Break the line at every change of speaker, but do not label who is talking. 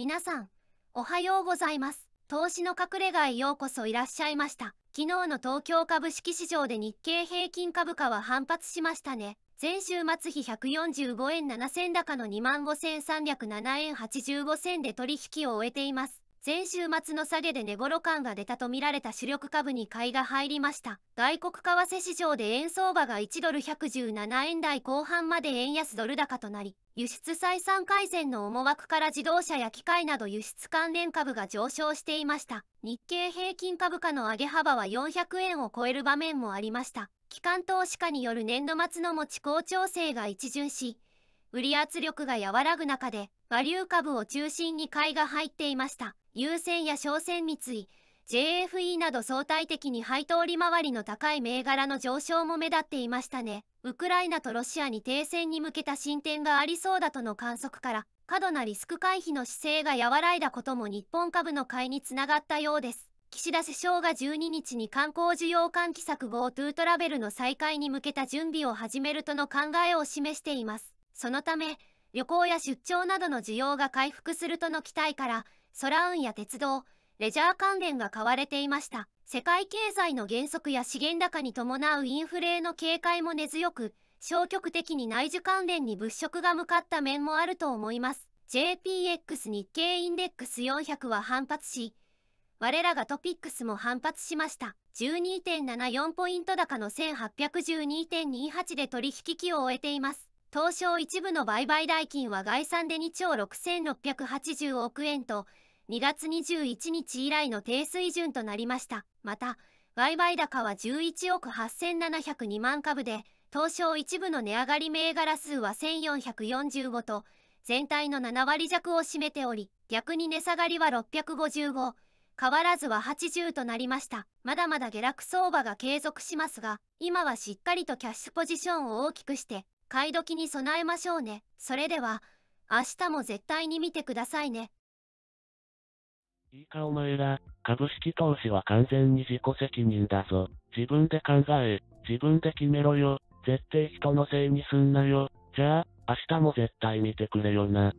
皆さん、おはようございます。投資の隠れ家へようこそいらっしゃいました。昨日の東京株式市場で日経平均株価は反発しましたね。前週末比145円7 0 0 0高の25,307円85銭で取引を終えています。前週末の下げで寝頃感が出たとみられた主力株に買いが入りました。外国為替市場で円相場が1ドル117円台後半まで円安ドル高となり、輸出採算改善の思惑から自動車や機械など輸出関連株が上昇していました。日経平均株価の上げ幅は400円を超える場面もありました。機関投資家による年度末の持ち好調整が一巡し、売り圧力が和らぐ中で、和流株を中心に買いが入っていました。優先や商船三井、JFE など相対的に配当利回りの高い銘柄の上昇も目立っていましたね。ウクライナとロシアに停戦に向けた進展がありそうだとの観測から、過度なリスク回避の姿勢が和らいだことも日本株の買いにつながったようです。岸田首相が12日に観光需要喚起策 GoTo トラベルの再開に向けた準備を始めるとの考えを示しています。そのため、旅行や出張などの需要が回復するとの期待から、空運や鉄道、レジャー関連が買われていました。世界経済の減速や資源高に伴うインフレへの警戒も根強く、消極的に内需関連に物色が向かった面もあると思います。JPX 日経インデックス400は反発し、我らがトピックスも反発しました。12.74ポイント高の1812.28で取引期を終えています。東証一部の売買代金は概算で2兆6680億円と2月21日以来の低水準となりましたまた売買高は11億8702万株で東証一部の値上がり銘柄数は1445と全体の7割弱を占めており逆に値下がりは655変わらずは80となりましたまだまだ下落相場が継続しますが今はしっかりとキャッシュポジションを大きくして買い時に備えましょうね。それでは、明日も絶対に見てくださいね。
いいかお前ら、株式投資は完全に自己責任だぞ。自分で考え、自分で決めろよ。絶対人のせいにすんなよ。じゃあ、明日も絶対見てくれよな。